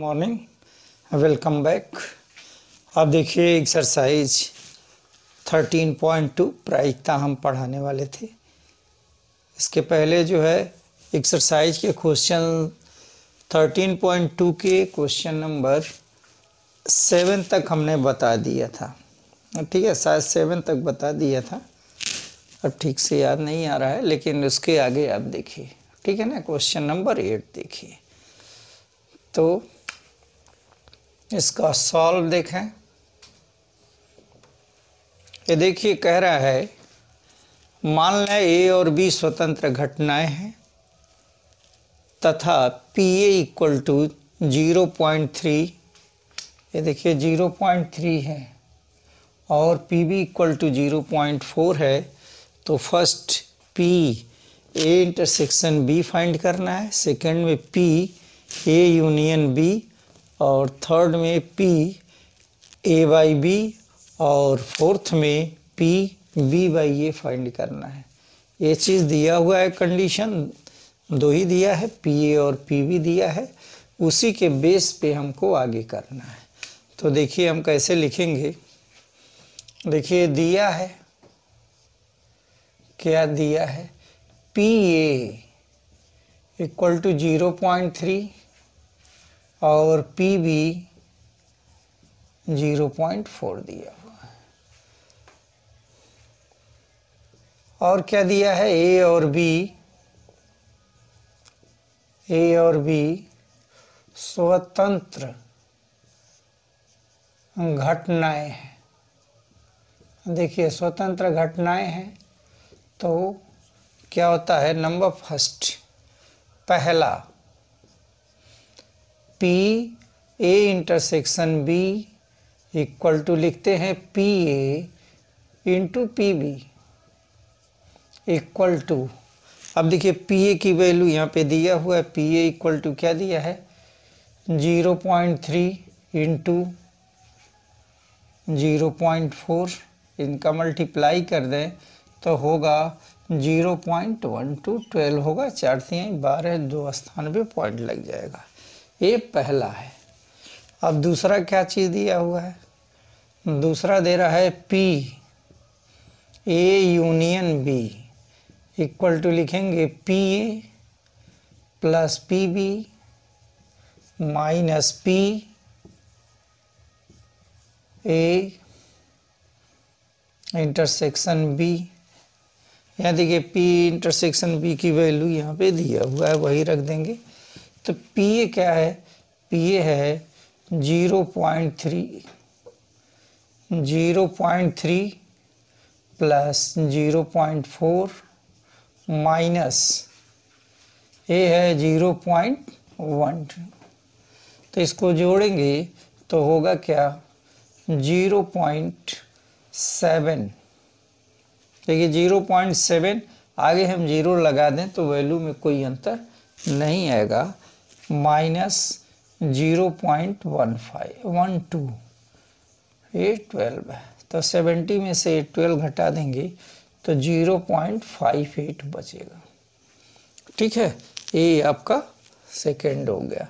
morning welcome back अब देखिए exercise 13.2 प्रायिकता हम पढ़ाने वाले थे इसके पहले जो है एक्सरसाइज के क्वेश्चन 13.2 के क्वेश्चन नंबर सेवन तक हमने बता दिया था ठीक है शायद सेवन तक बता दिया था अब ठीक से याद नहीं आ रहा है लेकिन उसके आगे आप देखिए ठीक है ना क्वेश्चन नंबर एट देखिए तो इसका सॉल्व देखें ये देखिए कह रहा है मान लें ए और बी स्वतंत्र घटनाएं हैं तथा P A equal to zero point three ये देखिए जीरो पॉइंट थ्री है और P B equal to zero point four है तो first P A intersection B find करना है सेकेंड में पी ए यूनियन बी और थर्ड में पी ए बाई बी और फोर्थ में P B by A find करना है ये चीज़ दिया हुआ है कंडीशन दो ही दिया है पी ए और पी बी दिया है उसी के बेस पे हमको आगे करना है तो देखिए हम कैसे लिखेंगे देखिए दिया है क्या दिया है P A equal to zero point three और P B zero point four दिया हुआ है और क्या दिया है ए और बी ए और बी स्वतंत्र घटनाएं हैं देखिए स्वतंत्र घटनाएं हैं तो क्या होता है नंबर फर्स्ट पहला P A intersection B equal to लिखते हैं P A into P B equal to अब देखिए पी ए की वैल्यू यहाँ पे दिया हुआ है पी ए इक्वल टू क्या दिया है zero point three into zero point four इनका मल्टीप्लाई कर दें तो होगा zero point one two twelve होगा चार तीन बारह दो स्थान पे पॉइंट लग जाएगा ये पहला है अब दूसरा क्या चीज़ दिया हुआ है दूसरा दे रहा है P A union B equal to लिखेंगे P A plus P B minus P A intersection B यहाँ देखिए पी इंटरसेक्शन बी की वैल्यू यहाँ पे दिया हुआ है वही रख देंगे तो पी ए क्या है पी ए है zero point three zero point three plus zero point four minus A है जीरो पॉइंट वन तो इसको जोड़ेंगे तो होगा क्या जीरो पॉइंट सेवन देखिए जीरो पॉइंट सेवन आगे हम जीरो लगा दें तो वैल्यू में कोई अंतर नहीं आएगा minus zero point one five one two ये ट्वेल्व है तो सेवेंटी में से ट्वेल्व घटा देंगे तो जीरो पॉइंट फाइव एट बचेगा ठीक है ये आपका सेकेंड हो गया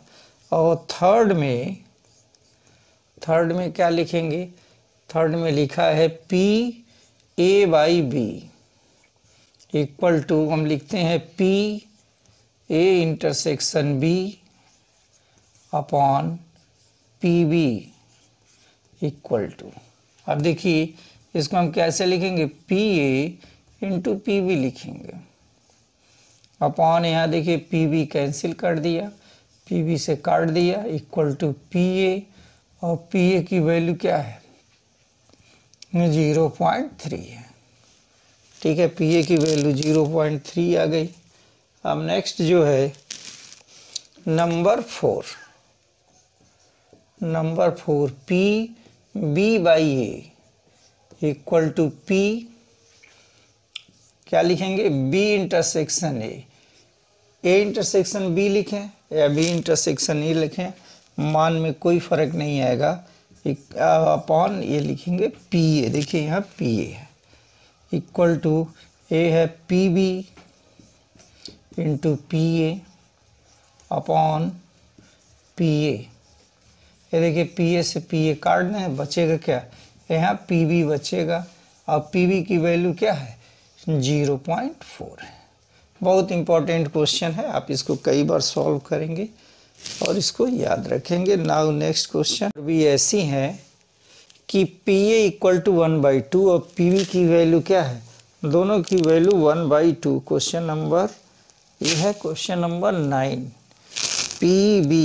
और थर्ड में थर्ड में क्या लिखेंगे थर्ड में लिखा है P A by B equal to हम लिखते हैं P A intersection B upon P B equal to अब देखिए इसको हम कैसे लिखेंगे P A into P B लिखेंगे अपॉन यहाँ देखिए पी बी कैंसिल कर दिया पी बी से काट दिया इक्वल टू पी ए और पी ए की वैल्यू क्या है जीरो पॉइंट थ्री है ठीक है पी ए की वैल्यू जीरो पॉइंट थ्री आ गई अब नेक्स्ट जो है number four number four P B by A equal to P क्या लिखेंगे B intersection A A intersection B लिखें या बी इंटरसेक्शन ए लिखें मान में कोई फर्क नहीं आएगा अपॉन ये लिखेंगे पी ए देखिए यहाँ पी ए है इक्वल टू ए है P B into P A upon P A ये देखिए पी ए से पी ए काटना है बचेगा क्या यहाँ पी बी बचेगा और पी बी की वैल्यू क्या है जीरो पॉइंट फोर है बहुत इंपॉर्टेंट क्वेश्चन है आप इसको कई बार सॉल्व करेंगे और इसको याद रखेंगे नाउ नेक्स्ट क्वेश्चन भी ऐसी हैं कि P A equal to one by two और पी बी की वैल्यू क्या है दोनों की value one by two question number ये है question number nine P B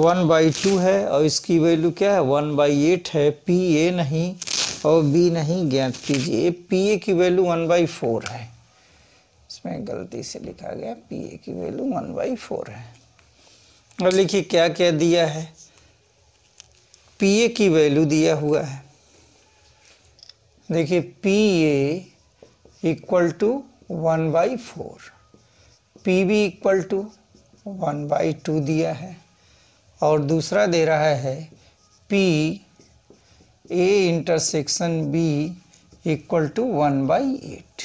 one by two है और इसकी वैल्यू क्या है वन बाई एट है पी ए नहीं और बी नहीं ज्ञात कीजिए पी ए की वैल्यू वन बाई फोर है इसमें गलती से लिखा गया पी ए की वैल्यू वन बाई फोर है और लिखिए क्या क्या दिया है पी ए की वैल्यू दिया हुआ है देखिए P A equal to one by four P B equal to one by two दिया है और दूसरा दे रहा है P A intersection B equal to one by eight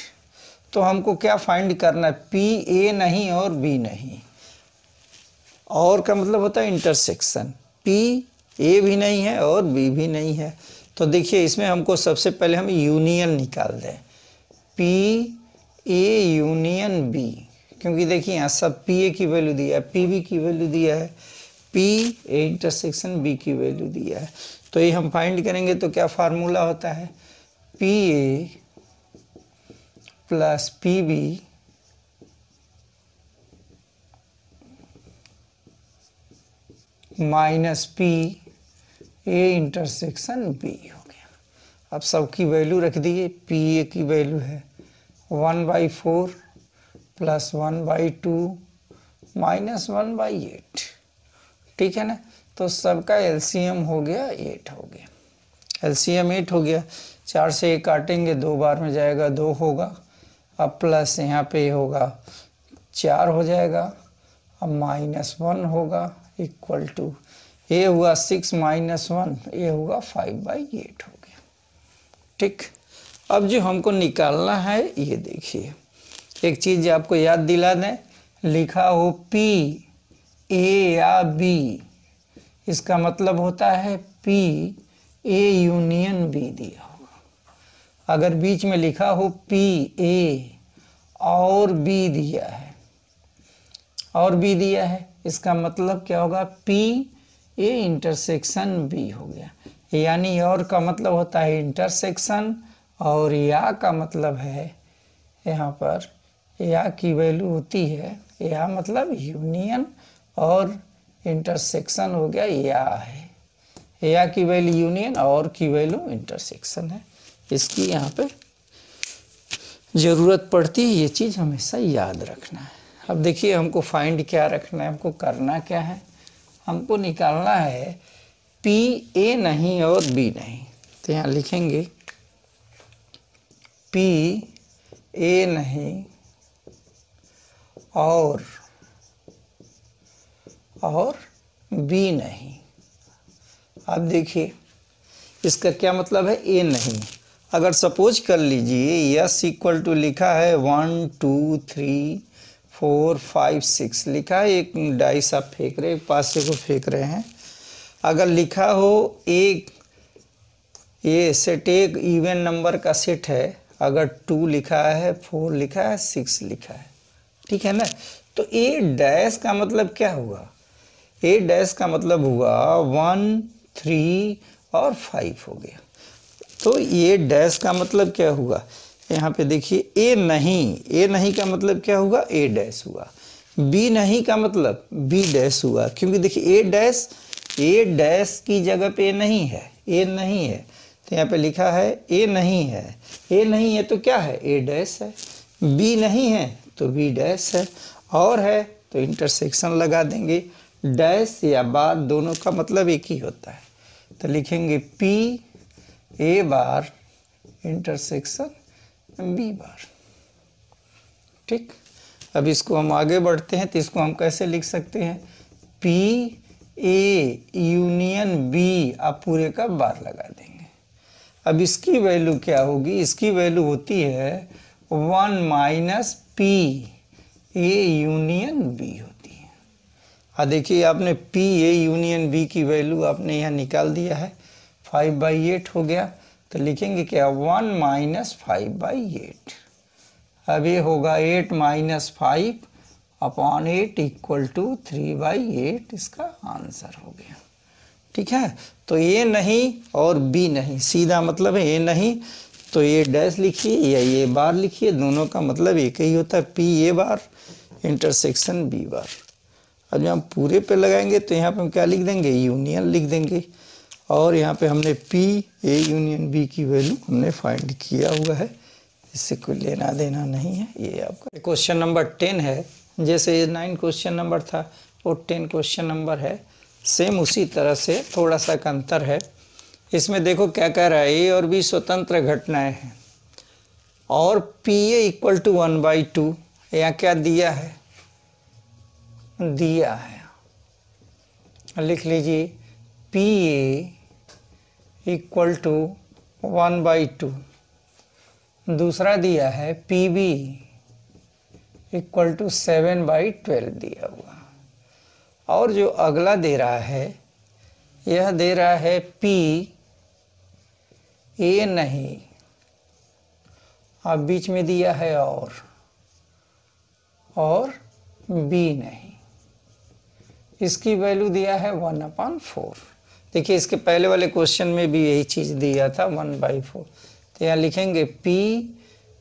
तो हमको क्या फाइंड करना है पी ए नहीं और बी नहीं और का मतलब होता है इंटरसेक्शन पी ए भी नहीं है और बी भी नहीं है तो देखिए इसमें हमको सबसे पहले हम यूनियन निकाल दें पी ए यूनियन बी क्योंकि देखिए यहाँ सब पी ए की वैल्यू दिया है पी बी की वैल्यू दिया है पी ए इंटरसेक्शन बी की वैल्यू दिया है तो ये हम फाइंड करेंगे तो क्या फार्मूला होता है P A plus P B minus P A intersection B हो गया अब सबकी वैल्यू रख दिए पी ए की वैल्यू है one by four plus one by two minus one by eight ठीक है ना तो सबका एलसीएम हो गया एट हो गया एलसीएम एट हो गया चार से एक काटेंगे दो बार में जाएगा दो होगा अब प्लस यहाँ पे होगा चार हो जाएगा अब माइनस वन होगा इक्वल टू ए हुआ सिक्स माइनस वन ए होगा फाइव बाई एट हो गया ठीक अब जो हमको निकालना है ये देखिए एक चीज़ आपको याद दिला दें लिखा हो पी ए या बी इसका मतलब होता है पी ए यूनियन बी दिया होगा अगर बीच में लिखा हो पी ए और बी दिया है और बी दिया है इसका मतलब क्या होगा पी ए इंटरसेक्शन बी हो गया यानी और का मतलब होता है इंटरसेक्शन और या का मतलब है यहाँ पर या की वैल्यू होती है या मतलब यूनियन और इंटरसेक्शन हो गया या है या की वैल्यू यूनियन और की वैल्यू इंटरसेक्शन है इसकी यहाँ पे ज़रूरत पड़ती है ये चीज़ हमेशा याद रखना है अब देखिए हमको फाइंड क्या रखना है हमको करना क्या है हमको निकालना है पी ए नहीं और बी नहीं तो यहाँ लिखेंगे पी ए नहीं और और बी नहीं अब देखिए इसका क्या मतलब है ए नहीं अगर सपोज कर लीजिए यस इक्वल टू लिखा है one two three four five six लिखा है एक डाइस आप फेंक रहे पास पासे को फेंक रहे हैं अगर लिखा हो एक ये सेट एक इवेंट नंबर का सेट है अगर टू लिखा है फोर लिखा है सिक्स लिखा है ठीक है ना तो ए डैश का मतलब क्या हुआ ए डैश का मतलब हुआ वन थ्री और फाइव हो गया तो ये डैश का मतलब क्या हुआ यहाँ पे देखिए ए नहीं ए नहीं का मतलब क्या हुआ ए डैश हुआ बी नहीं का मतलब बी डैश हुआ क्योंकि देखिए ए डैश ए डैश की जगह पे नहीं है ए नहीं है तो यहाँ पे लिखा है ए नहीं है ए नहीं है तो क्या है ए डैश है बी नहीं है तो बी डैश है और है तो इंटरसेक्शन लगा देंगे डैश या बार दोनों का मतलब एक ही होता है तो लिखेंगे P A bar intersection B bar ठीक अब इसको हम आगे बढ़ते हैं तो इसको हम कैसे लिख सकते हैं पी ए यूनियन बी आप पूरे का बार लगा देंगे अब इसकी वैल्यू क्या होगी इसकी वैल्यू होती है one minus P A union B और हाँ, देखिए आपने पी ए यूनियन बी की वैल्यू आपने यहाँ निकाल दिया है फाइव बाई एट हो गया तो लिखेंगे क्या one minus five by eight अब ये होगा eight minus five upon eight equal to three by eight इसका आंसर हो गया ठीक है तो ए नहीं और बी नहीं सीधा मतलब है ए नहीं तो ए डैश लिखिए या ए बार लिखिए दोनों का मतलब एक ही होता है P A bar intersection B bar और जब हम पूरे पे लगाएंगे तो यहाँ पे हम क्या लिख देंगे यूनियन लिख देंगे और यहाँ पे हमने पी ए यूनियन बी की वैल्यू हमने फाइंड किया हुआ है इससे कोई लेना देना नहीं है ये आपका क्वेश्चन नंबर टेन है जैसे ये नाइन क्वेश्चन नंबर था वो टेन क्वेश्चन नंबर है सेम उसी तरह से थोड़ा सा अंतर है इसमें देखो क्या कह रहा है ए और बी स्वतंत्र घटनाएं हैं और P A equal to one by two यहाँ क्या दिया है दिया है लिख लीजिए P A equal to one by two दूसरा दिया है P B equal to seven by twelve दिया हुआ और जो अगला दे रहा है यह दे रहा है पी ए नहीं अब बीच में दिया है और और बी नहीं इसकी वैल्यू दिया है वन अपॉन फोर देखिए इसके पहले वाले क्वेश्चन में भी यही चीज़ दिया था वन बाई फोर तो यहाँ लिखेंगे पी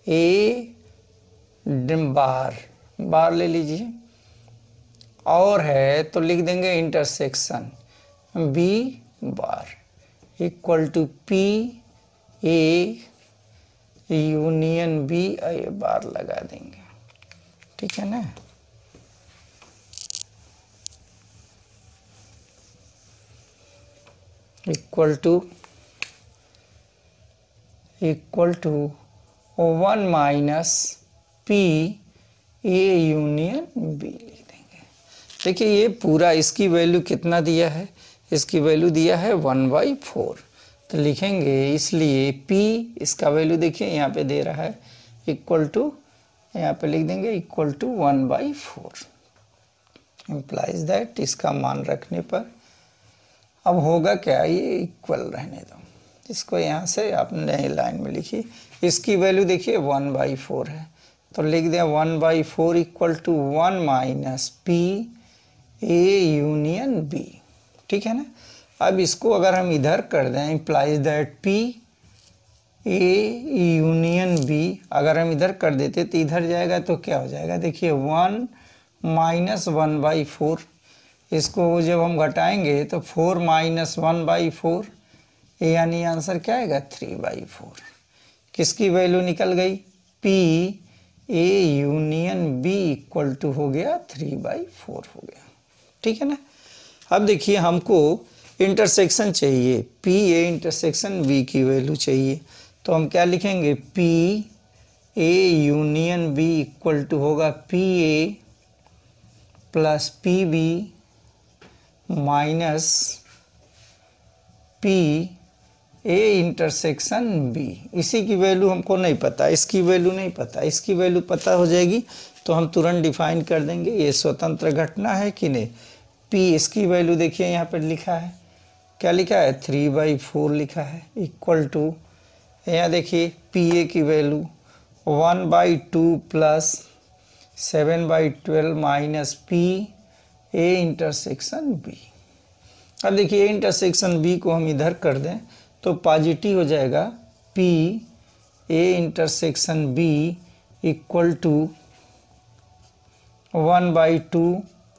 ए बार बार ले लीजिए और है तो लिख देंगे intersection B bar equal to P A union B A bar लगा देंगे ठीक है ना equal to equal to one minus P A union B लिख देंगे देखिए ये पूरा इसकी वैल्यू कितना दिया है इसकी वैल्यू दिया है वन बाई फोर तो लिखेंगे इसलिए पी इसका वैल्यू देखिए यहाँ पे दे रहा है इक्वल टू यहाँ पे लिख देंगे equal to one by four implies that इसका मान रखने पर अब होगा क्या ये इक्वल रहने दो इसको यहाँ से आप नई लाइन में लिखी इसकी वैल्यू देखिए वन बाई फोर है तो लिख दें one by four equal to one minus P A union B ठीक है ना अब इसको अगर हम इधर कर दें implies that P A union B अगर हम इधर कर देते तो इधर जाएगा तो क्या हो जाएगा देखिए one minus one by four इसको जब हम घटाएंगे तो four minus one by four यानी आंसर क्या आएगा थ्री बाई फोर किसकी वैल्यू निकल गई P A union B equal to हो गया थ्री बाई फोर हो गया ठीक है ना अब देखिए हमको इंटरसेक्शन चाहिए पी ए इंटरसेक्शन बी की वैल्यू चाहिए तो हम क्या लिखेंगे P A union B equal to होगा P A plus P B minus P A intersection B इसी की वैल्यू हमको नहीं पता इसकी वैल्यू नहीं पता इसकी वैल्यू पता हो जाएगी तो हम तुरंत डिफाइन कर देंगे ये स्वतंत्र घटना है कि नहीं पी इसकी वैल्यू देखिए यहाँ पर लिखा है क्या लिखा है थ्री बाई फोर लिखा है इक्वल टू यहाँ देखिए पी ए की value one by two plus seven by twelve minus P A intersection B अब देखिए ए इंटरसेक्शन बी को हम इधर कर दें तो पॉजिटिव हो जाएगा P A intersection B equal to one by two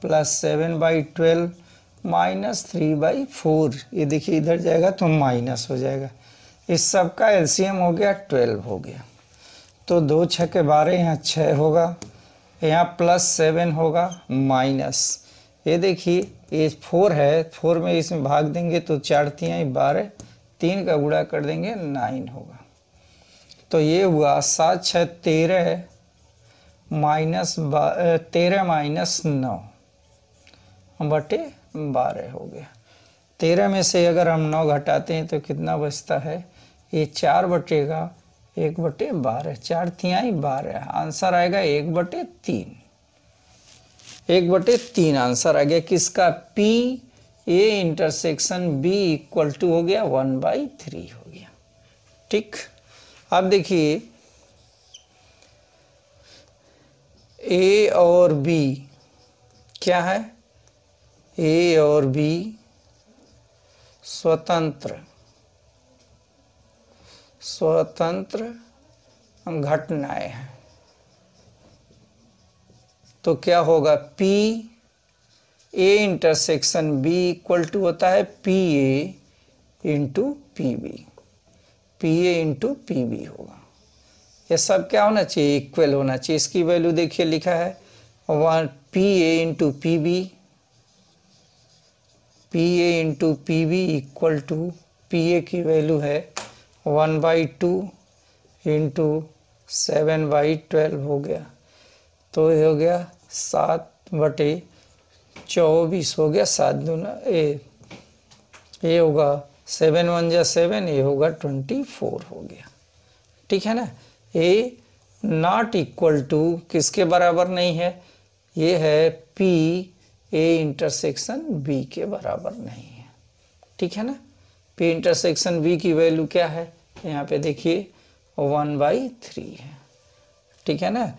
plus seven by twelve minus three by four ये देखिए इधर जाएगा तो माइनस हो जाएगा इस सब का एलसीएम हो गया ट्वेल्व हो गया तो दो छः के बारह यहाँ छः होगा यहाँ प्लस सेवन होगा माइनस ये देखिए ये फोर है फोर में इसमें भाग देंगे तो चार तिहाई बारह तीन का गुड़ा कर देंगे नाइन होगा तो ये हुआ सात छः तेरह माइनस तेरह माइनस नौ बटे बारह हो गया तेरह में से अगर हम नौ घटाते हैं तो कितना बचता है ये चार बटेगा एक बटे बारह चार तिहाई बारह आंसर आएगा एक बटे तीन एक बटे तीन आंसर आ गया किसका P A intersection B equal to हो गया वन बाई थ्री हो गया ठीक अब देखिए ए और बी क्या है ए और बी स्वतंत्र स्वतंत्र घटनाएं हैं तो क्या होगा P A intersection B equal to होता है P A into P B P A into P B होगा ये सब क्या होना चाहिए इक्वल होना चाहिए इसकी वैल्यू देखिए लिखा है one P A into P B P A into P B equal to P A की वैल्यू है one by two into seven by twelve हो गया तो ये हो गया सात बटे चौबीस हो गया सात दूना ए ये होगा सेवन वन जा सेवन ये होगा ट्वेंटी फोर हो गया ठीक है ना ए नॉट इक्वल टू किसके बराबर नहीं है ये है पी ए इंटरसेक्शन बी के बराबर नहीं है ठीक है ना पी इंटरसेक्शन बी की वैल्यू क्या है यहाँ पे देखिए वन बाई थ्री है ठीक है ना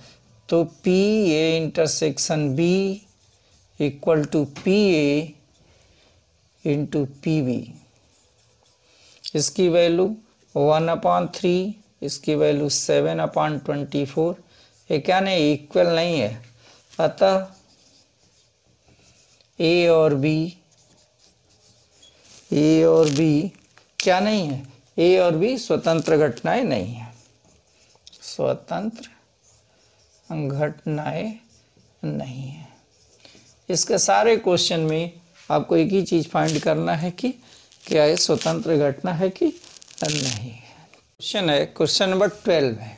तो P A intersection B equal to P A into P B इसकी वैल्यू वन अपॉन थ्री इसकी value seven upon twenty four ये क्या नहीं इक्वल नहीं है अतः ए और बी ए और बी क्या नहीं है ए और बी स्वतंत्र घटनाएं नहीं है स्वतंत्र घटनाएं नहीं हैं इसके सारे क्वेश्चन में आपको एक ही चीज़ फाइंड करना है कि क्या ये स्वतंत्र घटना है कि नहीं क्वेश्चन है क्वेश्चन नंबर ट्वेल्व है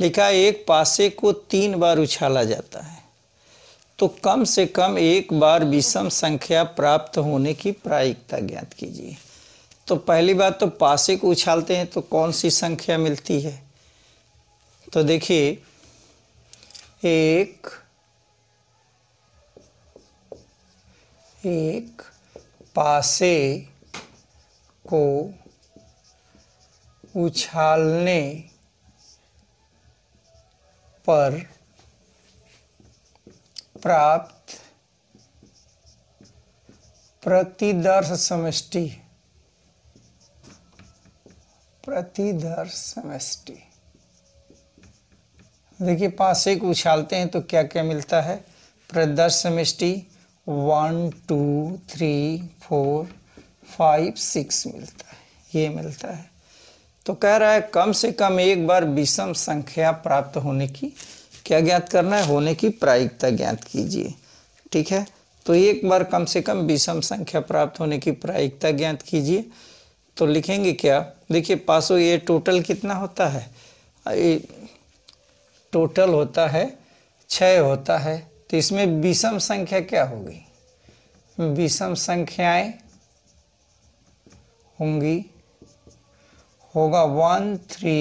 लिखा है एक पासे को तीन बार उछाला जाता है तो कम से कम एक बार विषम संख्या प्राप्त होने की प्रायिकता ज्ञात कीजिए तो पहली बात तो पासे को उछालते हैं तो कौन सी संख्या मिलती है तो देखिए एक एक पासे को उछालने पर प्राप्त प्रतिदर्श समष्टि प्रतिदर्श समष्टि देखिए पास एक उछालते हैं तो क्या क्या मिलता है प्रदर्श समिष्टि one two three four five six मिलता है ये मिलता है तो कह रहा है कम से कम एक बार विषम संख्या प्राप्त होने की क्या ज्ञात करना है होने की प्रायिकता ज्ञात कीजिए ठीक है तो एक बार कम से कम विषम संख्या प्राप्त होने की प्रायिकता ज्ञात कीजिए तो लिखेंगे क्या देखिए पासो ये टोटल कितना होता है टोटल होता है छः होता है तो इसमें विषम संख्या क्या होगी विषम संख्याएं होंगी होगा वन थ्री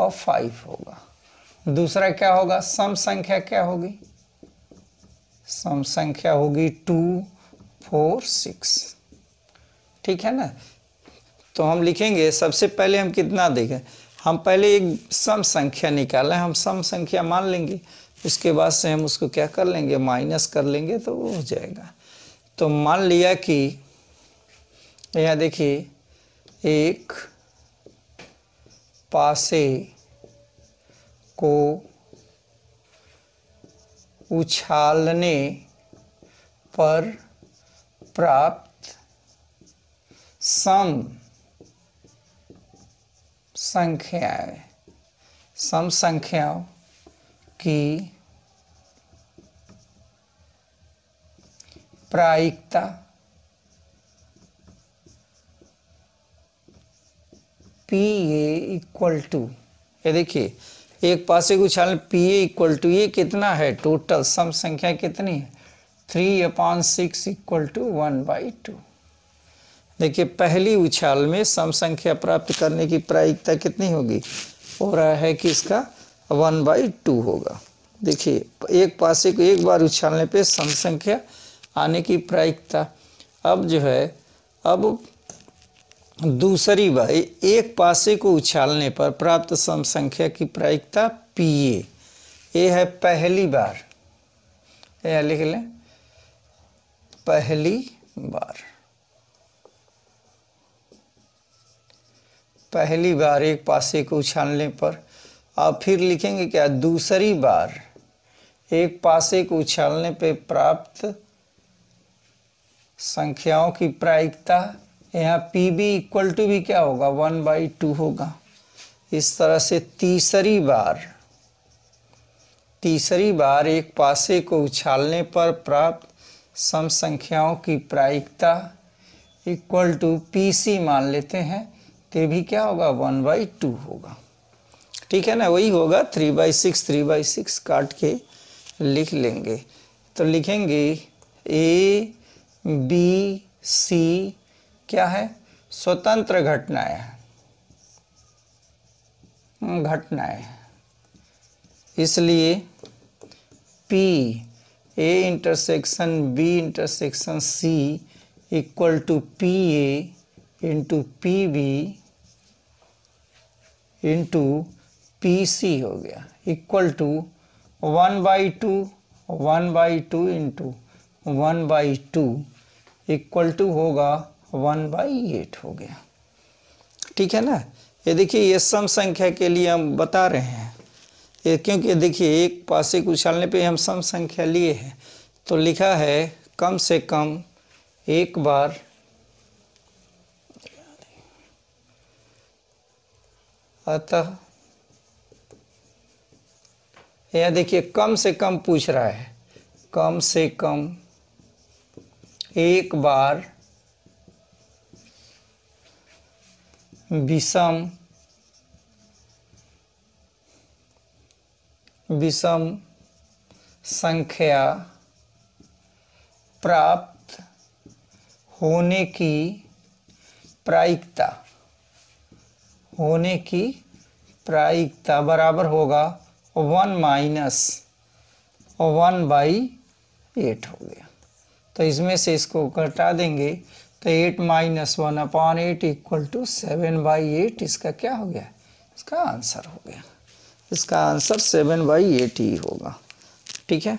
और फाइव होगा दूसरा क्या होगा सम संख्या क्या होगी सम संख्या होगी टू फोर सिक्स ठीक है ना तो हम लिखेंगे सबसे पहले हम कितना देखें हम पहले एक सम संख्या निकालें हम सम संख्या मान लेंगे उसके बाद से हम उसको क्या कर लेंगे माइनस कर लेंगे तो वो हो जाएगा तो मान लिया कि यहाँ देखिए एक पासे को उछालने पर प्राप्त सम संख्याएं सम संख्याओं की प्रायिकता पी ए इक्वल टू ये देखिए एक पास एक उछाल पी ए इक्वल टू ये कितना है टोटल सम संख्या कितनी है three upon six equal to one by two देखिए पहली उछाल में सम संख्या प्राप्त करने की प्रायिकता कितनी होगी हो रहा है कि इसका वन बाई टू होगा देखिए एक पासे को एक बार उछालने पे सम संख्या आने की प्रायिकता अब जो है अब दूसरी बाई एक पासे को उछालने पर प्राप्त सम संख्या की प्रायिकता पी ए ये है पहली बार यह लिख लें पहली बार पहली बार एक पासे को उछालने पर आप फिर लिखेंगे क्या दूसरी बार एक पासे को उछालने पर प्राप्त संख्याओं की प्रायिकता यहाँ पी बी इक्वल टू भी क्या होगा वन बाई टू होगा इस तरह से तीसरी बार तीसरी बार एक पासे को उछालने पर प्राप्त सम संख्याओं की प्रायिकता इक्वल टू पी सी मान लेते हैं तो ये भी क्या होगा वन बाई टू होगा ठीक है ना वही होगा three by six three by six काट के लिख लेंगे तो लिखेंगे ए बी सी क्या है स्वतंत्र घटनाएं हैं हम्म, घटनाएं इसलिए P A intersection B intersection C equal to P A into P B into P C हो गया equal to one by two one by two into one by two equal to होगा वन बाई एट हो गया ठीक है ना ये देखिए ये सम संख्या के लिए हम बता रहे हैं ये क्योंकि देखिए एक पासे को उछालने पे हम सम संख्या लिए हैं तो लिखा है कम से कम एक बार अतः यहाँ देखिए कम से कम पूछ रहा है कम से कम एक बार विषम विषम संख्या प्राप्त होने की प्रायिकता होने की प्रायिकता बराबर होगा one minus one by eight हो गया तो इसमें से इसको घटा देंगे तो eight minus one upon eight equal to seven by eight इसका क्या हो गया इसका आंसर हो गया इसका आंसर सेवन बाई एट ही होगा ठीक है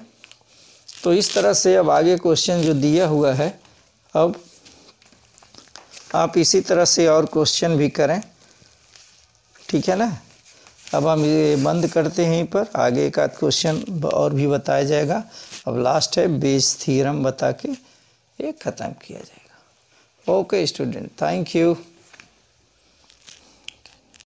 तो इस तरह से अब आगे क्वेश्चन जो दिया हुआ है अब आप इसी तरह से और क्वेश्चन भी करें ठीक है ना अब हम ये बंद करते हैं यहीं पर आगे एक आध क्वेश्चन और भी बताया जाएगा अब लास्ट है बेस थ्योरम बता के ये ख़त्म किया जाएगा ओके स्टूडेंट थैंक यू